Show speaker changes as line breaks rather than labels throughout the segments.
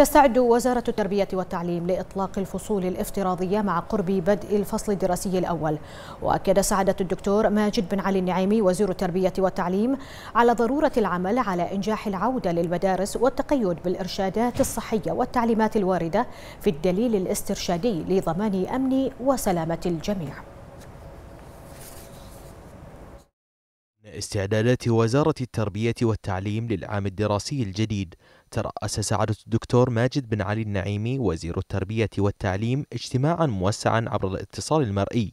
تستعد وزارة التربية والتعليم لإطلاق الفصول الافتراضية مع قرب بدء الفصل الدراسي الأول وأكد سعادة الدكتور ماجد بن علي النعيمي وزير التربية والتعليم على ضرورة العمل على إنجاح العودة للمدارس والتقيد بالإرشادات الصحية والتعليمات الواردة في الدليل الاسترشادي لضمان أمن وسلامة الجميع
استعدادات وزارة التربية والتعليم للعام الدراسي الجديد ترأس سعادة الدكتور ماجد بن علي النعيمي وزير التربية والتعليم اجتماعا موسعا عبر الاتصال المرئي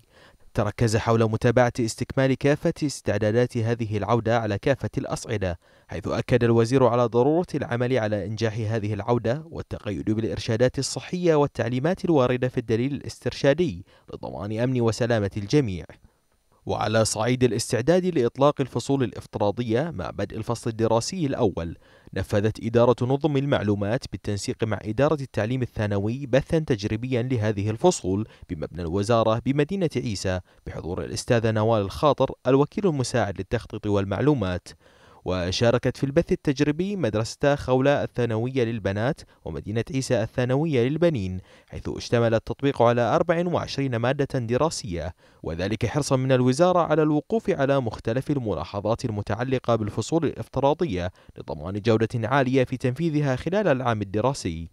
تركز حول متابعة استكمال كافة استعدادات هذه العودة على كافة الأصعدة حيث أكد الوزير على ضرورة العمل على إنجاح هذه العودة والتقيد بالإرشادات الصحية والتعليمات الواردة في الدليل الاسترشادي لضمان أمن وسلامة الجميع وعلى صعيد الاستعداد لإطلاق الفصول الافتراضية مع بدء الفصل الدراسي الأول نفذت إدارة نظم المعلومات بالتنسيق مع إدارة التعليم الثانوي بثا تجريبيا لهذه الفصول بمبنى الوزارة بمدينة عيسى بحضور الأستاذة نوال الخاطر الوكيل المساعد للتخطيط والمعلومات وشاركت في البث التجريبي مدرسة خولة الثانوية للبنات ومدينة عيسى الثانوية للبنين حيث اشتمل التطبيق على 24 مادة دراسية وذلك حرصا من الوزارة على الوقوف على مختلف الملاحظات المتعلقة بالفصول الافتراضية لضمان جودة عالية في تنفيذها خلال العام الدراسي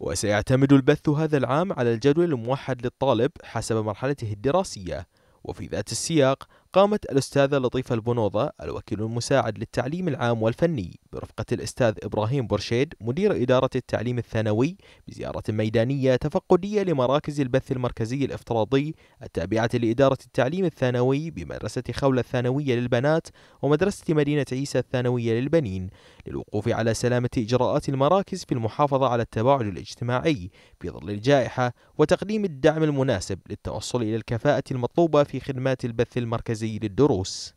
وسيعتمد البث هذا العام على الجدول الموحد للطالب حسب مرحلته الدراسية وفي ذات السياق قامت الأستاذة لطيفة البنوضة الوكيل المساعد للتعليم العام والفني برفقة الأستاذ إبراهيم برشيد مدير إدارة التعليم الثانوي بزيارة ميدانية تفقدية لمراكز البث المركزي الافتراضي التابعة لإدارة التعليم الثانوي بمدرسة خولة الثانوية للبنات ومدرسة مدينة عيسى الثانوية للبنين للوقوف على سلامة إجراءات المراكز في المحافظة على التباعد الاجتماعي في ظل الجائحة وتقديم الدعم المناسب للتوصل إلى الكفاءة المطلوبة في خدمات البث المركزي المركزي للدروس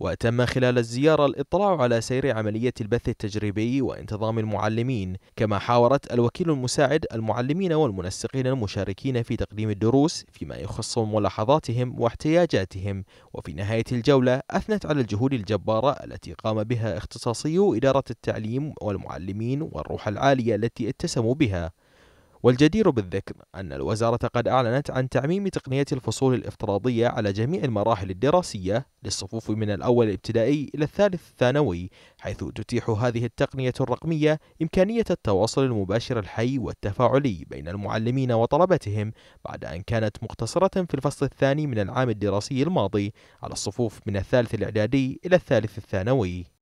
وتم خلال الزيارة الإطلاع على سير عملية البث التجريبي وانتظام المعلمين كما حاورت الوكيل المساعد المعلمين والمنسقين المشاركين في تقديم الدروس فيما يخص ملاحظاتهم واحتياجاتهم وفي نهاية الجولة أثنت على الجهود الجبارة التي قام بها اختصاصي إدارة التعليم والمعلمين والروح العالية التي اتسموا بها والجدير بالذكر أن الوزارة قد أعلنت عن تعميم تقنية الفصول الافتراضية على جميع المراحل الدراسية للصفوف من الأول الابتدائي إلى الثالث الثانوي حيث تتيح هذه التقنية الرقمية إمكانية التواصل المباشر الحي والتفاعلي بين المعلمين وطلبتهم بعد أن كانت مقتصرة في الفصل الثاني من العام الدراسي الماضي على الصفوف من الثالث الإعدادي إلى الثالث الثانوي